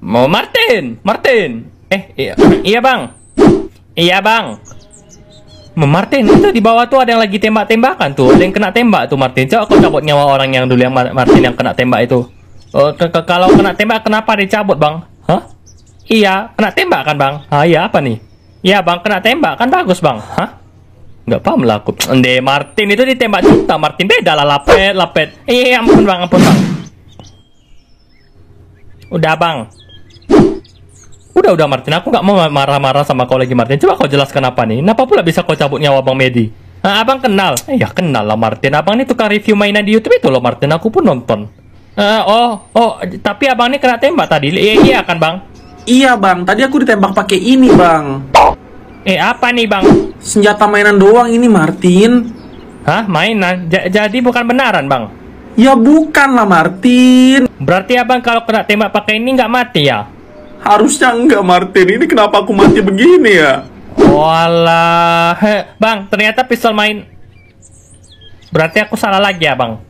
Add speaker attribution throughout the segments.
Speaker 1: Mau Martin, Martin. Eh, iya, iya bang. Iya bang. Mau Martin, itu di bawah tuh ada yang lagi tembak-tembakan tuh. Ada yang kena tembak tuh Martin. Coba aku cabut nyawa orang yang dulu yang Martin yang kena tembak itu. Oh, ke -ke kalau kena tembak kenapa dicabut bang? Hah? Iya, kena tembak kan bang? Ah iya apa nih? Iya bang, kena tembak kan bagus bang? Hah?
Speaker 2: Gak paham lah aku.
Speaker 1: Nde, Martin itu ditembak cinta. Martin beda lah lapet lapet. Iya ampun bang ampun bang. Udah bang, Udah udah Martin, aku nggak mau marah-marah sama kau lagi Martin. Coba kau jelaskan apa nih? Kenapa pula bisa kau cabut nyawa Bang Medi? Nah, abang kenal? Eh, ya kenal lah Martin. Abang ini tukang review mainan di YouTube itu loh Martin. Aku pun nonton. Uh, oh, oh, tapi abang ini kena tembak tadi. Iya, iya kan bang? Iya bang, tadi aku ditembak pakai ini bang. Eh apa nih bang? Senjata mainan doang ini Martin. Hah mainan? J jadi bukan benaran bang? Ya bukan lah Martin. Berarti abang kalau kena tembak pakai ini nggak mati ya? Harusnya enggak Martin, ini kenapa aku mati begini ya? Walah, Heh, Bang, ternyata pistol main. Berarti aku salah lagi ya, Bang?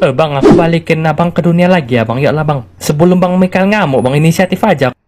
Speaker 1: Eh, Bang, aku balikin Abang ke dunia lagi ya, Bang.
Speaker 2: lah Bang. Sebelum Bang Mikael ngamuk, Bang, inisiatif aja.